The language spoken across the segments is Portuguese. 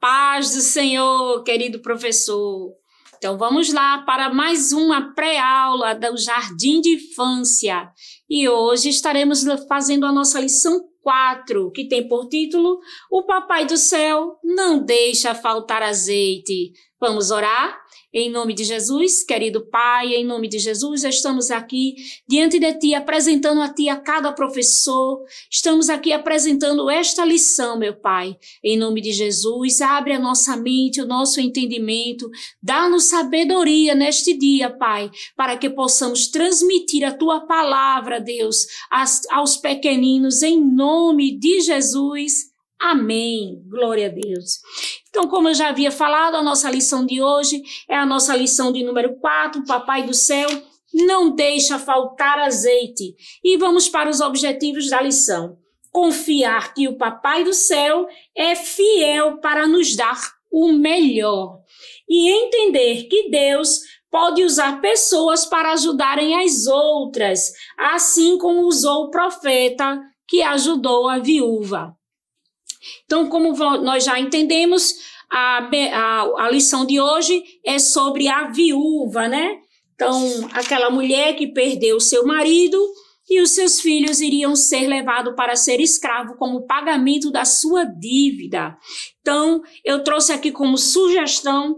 paz do Senhor, querido professor. Então vamos lá para mais uma pré-aula do Jardim de Infância. E hoje estaremos fazendo a nossa lição 4, que tem por título O Papai do Céu não deixa faltar azeite. Vamos orar? Em nome de Jesus, querido Pai, em nome de Jesus, estamos aqui diante de Ti, apresentando a Ti a cada professor, estamos aqui apresentando esta lição, meu Pai. Em nome de Jesus, abre a nossa mente, o nosso entendimento, dá-nos sabedoria neste dia, Pai, para que possamos transmitir a Tua palavra, Deus, aos pequeninos, em nome de Jesus. Amém. Glória a Deus. Então, como eu já havia falado, a nossa lição de hoje é a nossa lição de número 4, Papai do Céu não deixa faltar azeite. E vamos para os objetivos da lição. Confiar que o Papai do Céu é fiel para nos dar o melhor. E entender que Deus pode usar pessoas para ajudarem as outras, assim como usou o profeta que ajudou a viúva. Então, como nós já entendemos, a, a, a lição de hoje é sobre a viúva, né? Então, aquela mulher que perdeu seu marido e os seus filhos iriam ser levados para ser escravo como pagamento da sua dívida. Então, eu trouxe aqui como sugestão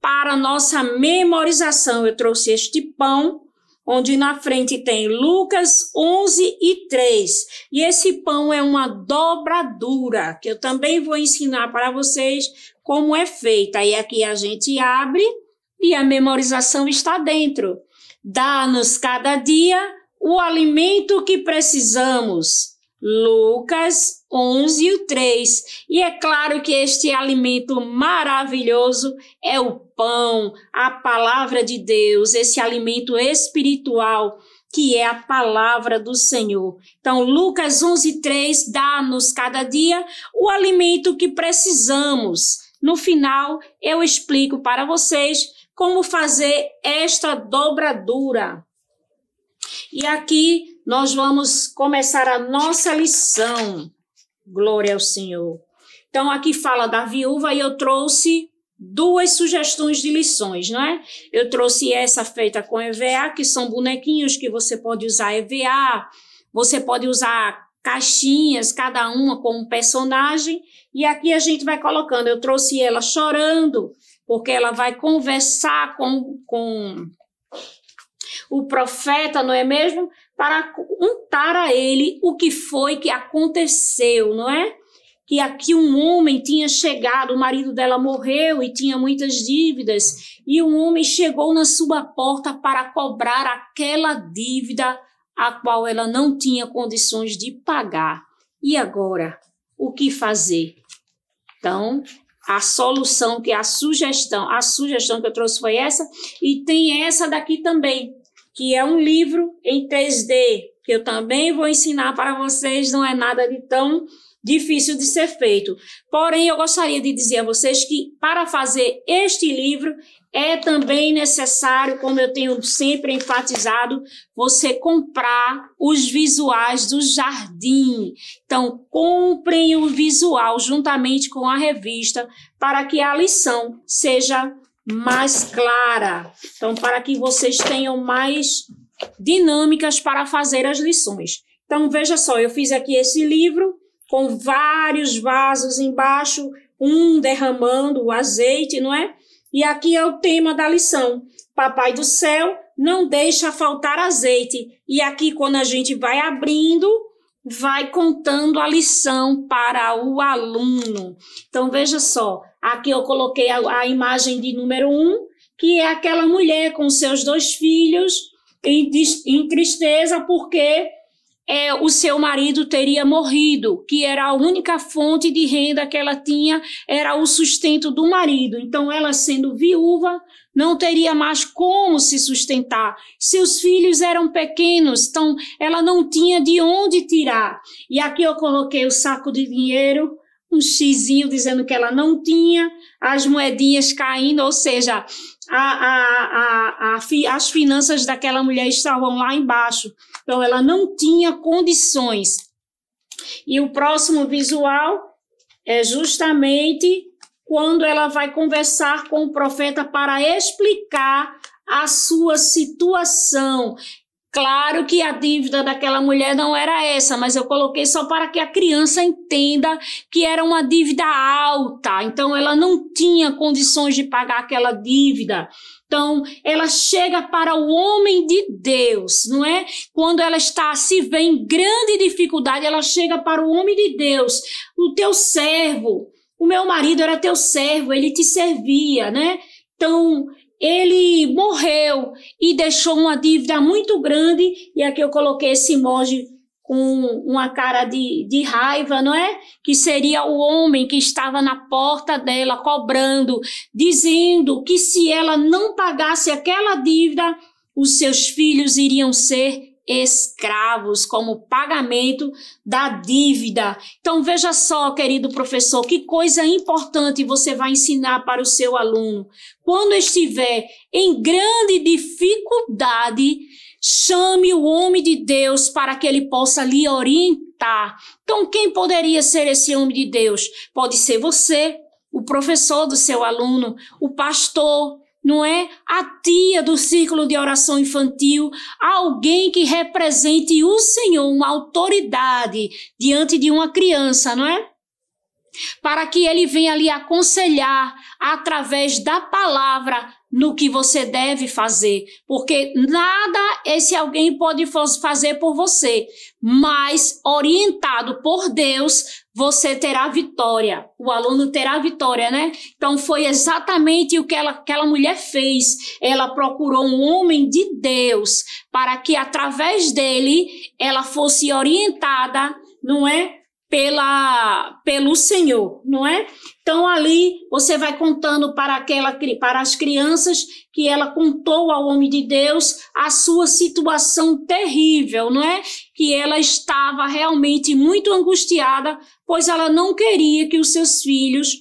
para nossa memorização, eu trouxe este pão onde na frente tem Lucas 11 e 3. E esse pão é uma dobradura, que eu também vou ensinar para vocês como é feita. E aqui a gente abre e a memorização está dentro. Dá-nos cada dia o alimento que precisamos Lucas 11, 3. E é claro que este alimento maravilhoso é o pão, a palavra de Deus, esse alimento espiritual que é a palavra do Senhor. Então, Lucas 11, 3 dá-nos cada dia o alimento que precisamos. No final, eu explico para vocês como fazer esta dobradura. E aqui nós vamos começar a nossa lição. Glória ao Senhor. Então, aqui fala da viúva e eu trouxe duas sugestões de lições, não é? Eu trouxe essa feita com EVA, que são bonequinhos que você pode usar EVA, você pode usar caixinhas, cada uma com um personagem, e aqui a gente vai colocando. Eu trouxe ela chorando, porque ela vai conversar com, com o profeta, não é mesmo? para contar a ele o que foi que aconteceu, não é? Que aqui um homem tinha chegado, o marido dela morreu e tinha muitas dívidas, e um homem chegou na sua porta para cobrar aquela dívida a qual ela não tinha condições de pagar. E agora, o que fazer? Então, a solução que a sugestão, a sugestão que eu trouxe foi essa, e tem essa daqui também que é um livro em 3D, que eu também vou ensinar para vocês, não é nada de tão difícil de ser feito. Porém, eu gostaria de dizer a vocês que para fazer este livro é também necessário, como eu tenho sempre enfatizado, você comprar os visuais do jardim. Então, comprem o visual juntamente com a revista para que a lição seja mais clara. Então, para que vocês tenham mais dinâmicas para fazer as lições. Então, veja só, eu fiz aqui esse livro com vários vasos embaixo, um derramando o azeite, não é? E aqui é o tema da lição. Papai do céu não deixa faltar azeite. E aqui, quando a gente vai abrindo, vai contando a lição para o aluno. Então, veja só, aqui eu coloquei a, a imagem de número um, que é aquela mulher com seus dois filhos em, em tristeza porque é, o seu marido teria morrido, que era a única fonte de renda que ela tinha, era o sustento do marido. Então, ela sendo viúva, não teria mais como se sustentar. Seus filhos eram pequenos, então ela não tinha de onde tirar. E aqui eu coloquei o saco de dinheiro, um xizinho dizendo que ela não tinha, as moedinhas caindo, ou seja, a, a, a, as finanças daquela mulher estavam lá embaixo. Então, ela não tinha condições. E o próximo visual é justamente quando ela vai conversar com o profeta para explicar a sua situação. Claro que a dívida daquela mulher não era essa, mas eu coloquei só para que a criança entenda que era uma dívida alta, então ela não tinha condições de pagar aquela dívida. Então, ela chega para o homem de Deus, não é? Quando ela está, se vê em grande dificuldade, ela chega para o homem de Deus, o teu servo. O meu marido era teu servo, ele te servia, né? Então, ele morreu e deixou uma dívida muito grande, e aqui eu coloquei esse emoji com uma cara de, de raiva, não é? Que seria o homem que estava na porta dela cobrando, dizendo que se ela não pagasse aquela dívida, os seus filhos iriam ser escravos como pagamento da dívida. Então veja só, querido professor, que coisa importante você vai ensinar para o seu aluno. Quando estiver em grande dificuldade, chame o homem de Deus para que ele possa lhe orientar. Então quem poderia ser esse homem de Deus? Pode ser você, o professor do seu aluno, o pastor, não é? A tia do círculo de oração infantil, alguém que represente o Senhor, uma autoridade diante de uma criança, não é? para que ele venha lhe aconselhar através da palavra no que você deve fazer, porque nada esse alguém pode fazer por você, mas orientado por Deus, você terá vitória. O aluno terá vitória, né? Então foi exatamente o que ela, aquela mulher fez. Ela procurou um homem de Deus para que através dele ela fosse orientada, não é? pela pelo Senhor, não é? Então ali você vai contando para aquela para as crianças que ela contou ao homem de Deus a sua situação terrível, não é? Que ela estava realmente muito angustiada, pois ela não queria que os seus filhos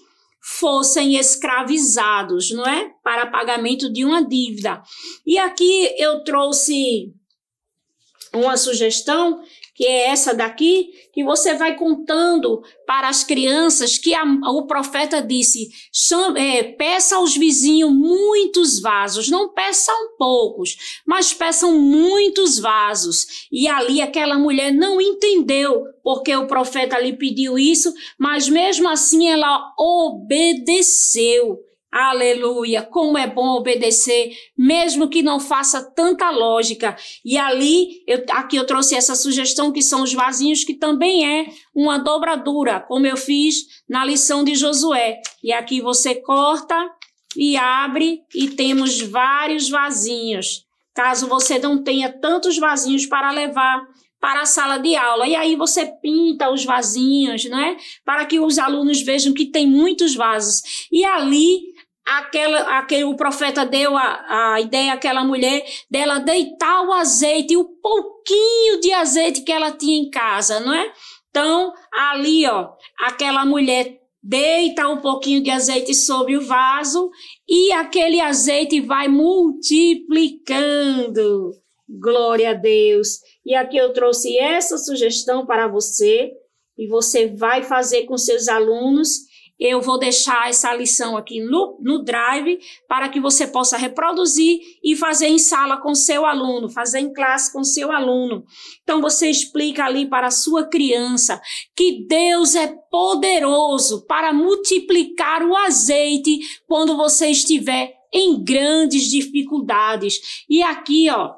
fossem escravizados, não é? Para pagamento de uma dívida. E aqui eu trouxe uma sugestão que é essa daqui, que você vai contando para as crianças que a, o profeta disse: chama, é, peça aos vizinhos muitos vasos, não peçam poucos, mas peçam muitos vasos. E ali aquela mulher não entendeu porque o profeta lhe pediu isso, mas mesmo assim ela obedeceu. Aleluia! Como é bom obedecer, mesmo que não faça tanta lógica. E ali, eu, aqui eu trouxe essa sugestão que são os vasinhos, que também é uma dobradura, como eu fiz na lição de Josué. E aqui você corta e abre e temos vários vasinhos. Caso você não tenha tantos vasinhos para levar, para a sala de aula. E aí você pinta os vasinhos, não é? Para que os alunos vejam que tem muitos vasos. E ali aquela, aquele, o profeta deu a, a ideia àquela mulher dela deitar o azeite, o pouquinho de azeite que ela tinha em casa, não é? Então, ali, ó, aquela mulher deita um pouquinho de azeite sobre o vaso e aquele azeite vai multiplicando. Glória a Deus. E aqui eu trouxe essa sugestão para você e você vai fazer com seus alunos eu vou deixar essa lição aqui no, no Drive para que você possa reproduzir e fazer em sala com seu aluno, fazer em classe com seu aluno. Então você explica ali para a sua criança que Deus é poderoso para multiplicar o azeite quando você estiver em grandes dificuldades. E aqui, ó,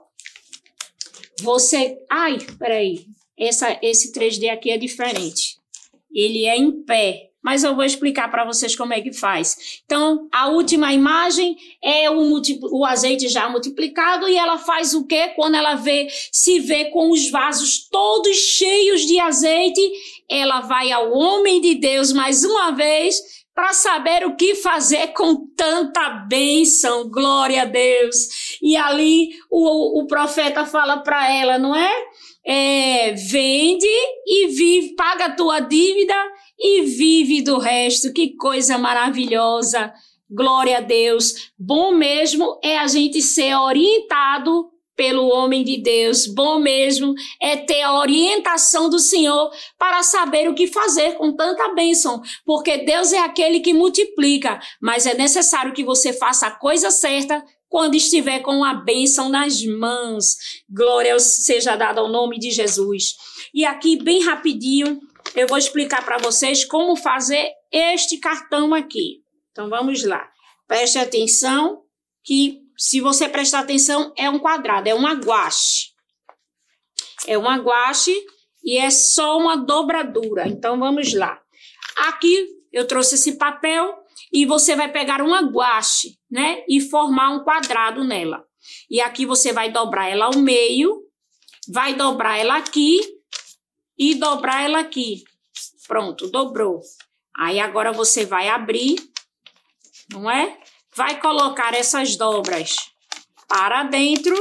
você. Ai, peraí. Essa, esse 3D aqui é diferente. Ele é em pé mas eu vou explicar para vocês como é que faz. Então, a última imagem é o, o azeite já multiplicado e ela faz o quê? Quando ela vê, se vê com os vasos todos cheios de azeite, ela vai ao homem de Deus mais uma vez para saber o que fazer com tanta bênção, glória a Deus. E ali o, o profeta fala para ela, não é? é? Vende e vive, paga a tua dívida e vive do resto. Que coisa maravilhosa! Glória a Deus. Bom mesmo é a gente ser orientado pelo homem de Deus. Bom mesmo é ter a orientação do Senhor para saber o que fazer com tanta bênção, porque Deus é aquele que multiplica, mas é necessário que você faça a coisa certa quando estiver com a bênção nas mãos. Glória seja dada ao nome de Jesus. E aqui, bem rapidinho, eu vou explicar para vocês como fazer este cartão aqui. Então vamos lá. Preste atenção que se você prestar atenção é um quadrado, é um guache. É um guache e é só uma dobradura. Então vamos lá. Aqui eu trouxe esse papel e você vai pegar uma guache, né, e formar um quadrado nela. E aqui você vai dobrar ela ao meio, vai dobrar ela aqui e dobrar ela aqui. Pronto, dobrou. Aí agora você vai abrir, não é? Vai colocar essas dobras para dentro.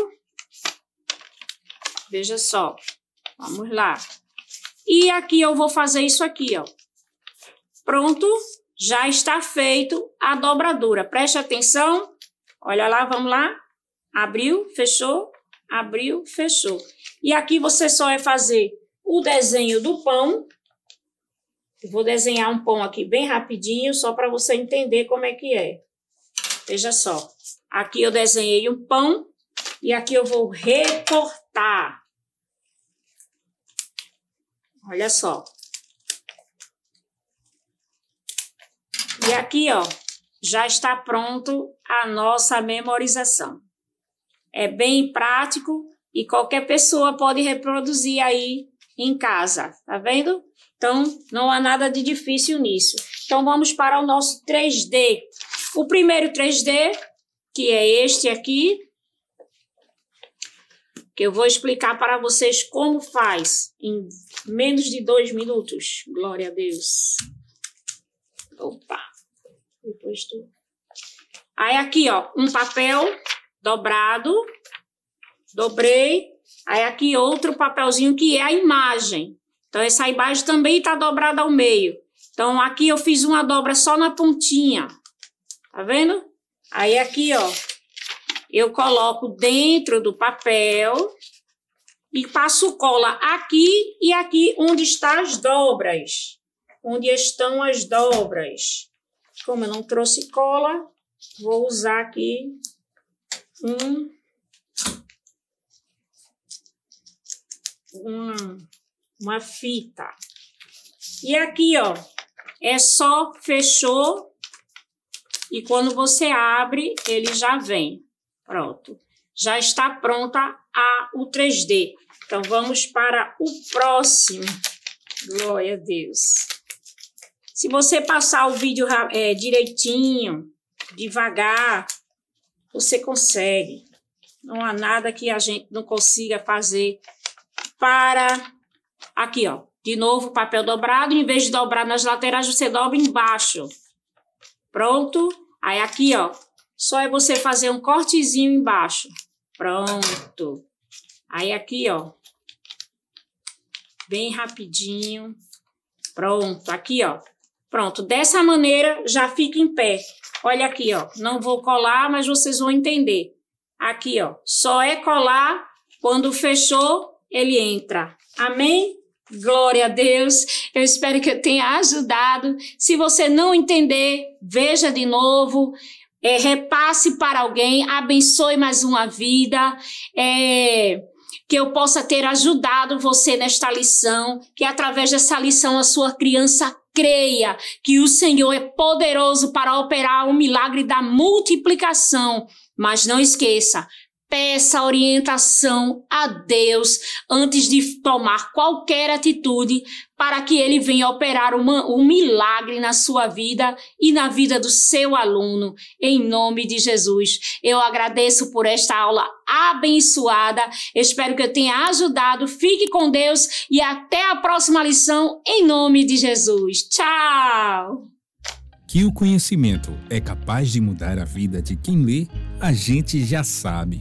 Veja só. Vamos lá. E aqui eu vou fazer isso aqui, ó. Pronto, já está feito a dobradura. Preste atenção. Olha lá, vamos lá. Abriu, fechou, abriu, fechou. E aqui você só é fazer o desenho do pão. Eu vou desenhar um pão aqui bem rapidinho, só para você entender como é que é. Veja só. Aqui eu desenhei um pão e aqui eu vou recortar. Olha só. E aqui, ó, já está pronto a nossa memorização. É bem prático e qualquer pessoa pode reproduzir aí em casa, tá vendo? Então, não há nada de difícil nisso. Então, vamos para o nosso 3D. O primeiro 3D, que é este aqui, que eu vou explicar para vocês como faz em menos de dois minutos. Glória a Deus. Opa! Depois tu. Aí aqui, ó, um papel dobrado. Dobrei, Aí aqui outro papelzinho que é a imagem. Então essa imagem também está dobrada ao meio. Então aqui eu fiz uma dobra só na pontinha. Tá vendo? Aí aqui, ó, eu coloco dentro do papel e passo cola aqui e aqui onde estão as dobras. Onde estão as dobras. Como eu não trouxe cola, vou usar aqui um uma, uma fita. E aqui, ó, é só fechou e quando você abre, ele já vem. Pronto. Já está pronta a, o 3D. Então, vamos para o próximo. Glória a Deus. Se você passar o vídeo é, direitinho, devagar, você consegue. Não há nada que a gente não consiga fazer para aqui, ó. De novo, papel dobrado, em vez de dobrar nas laterais, você dobra embaixo. Pronto? Aí aqui, ó, só é você fazer um cortezinho embaixo. Pronto. Aí aqui, ó, bem rapidinho. Pronto, aqui, ó. Pronto, dessa maneira já fica em pé. Olha aqui, ó, não vou colar, mas vocês vão entender. Aqui, ó, só é colar quando fechou ele entra. Amém? Glória a Deus. Eu espero que eu tenha ajudado. Se você não entender, veja de novo. É, repasse para alguém, abençoe mais uma vida. É, que eu possa ter ajudado você nesta lição, que através dessa lição a sua criança creia que o Senhor é poderoso para operar o milagre da multiplicação. Mas não esqueça, Peça orientação a Deus antes de tomar qualquer atitude para que Ele venha operar uma, um milagre na sua vida e na vida do seu aluno, em nome de Jesus. Eu agradeço por esta aula abençoada, espero que eu tenha ajudado. Fique com Deus e até a próxima lição, em nome de Jesus. Tchau! Que o conhecimento é capaz de mudar a vida de quem lê, a gente já sabe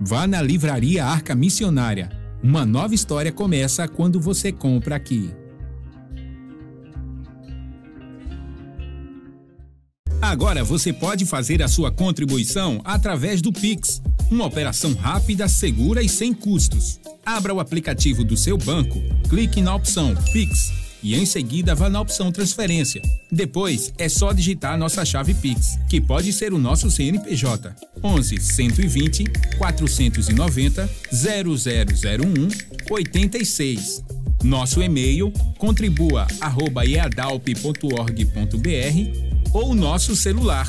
Vá na Livraria Arca Missionária. Uma nova história começa quando você compra aqui. Agora você pode fazer a sua contribuição através do Pix, uma operação rápida, segura e sem custos. Abra o aplicativo do seu banco, clique na opção Pix e em seguida vá na opção Transferência. Depois é só digitar nossa chave Pix, que pode ser o nosso CNPJ. 11 120 490 0001 86. Nosso e-mail contribua@eadalp.org.br ou nosso celular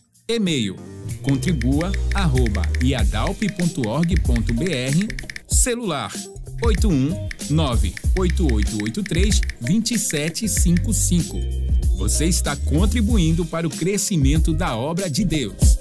e-mail iadalp.org.br Celular 819 8883 2755. Você está contribuindo para o crescimento da obra de Deus.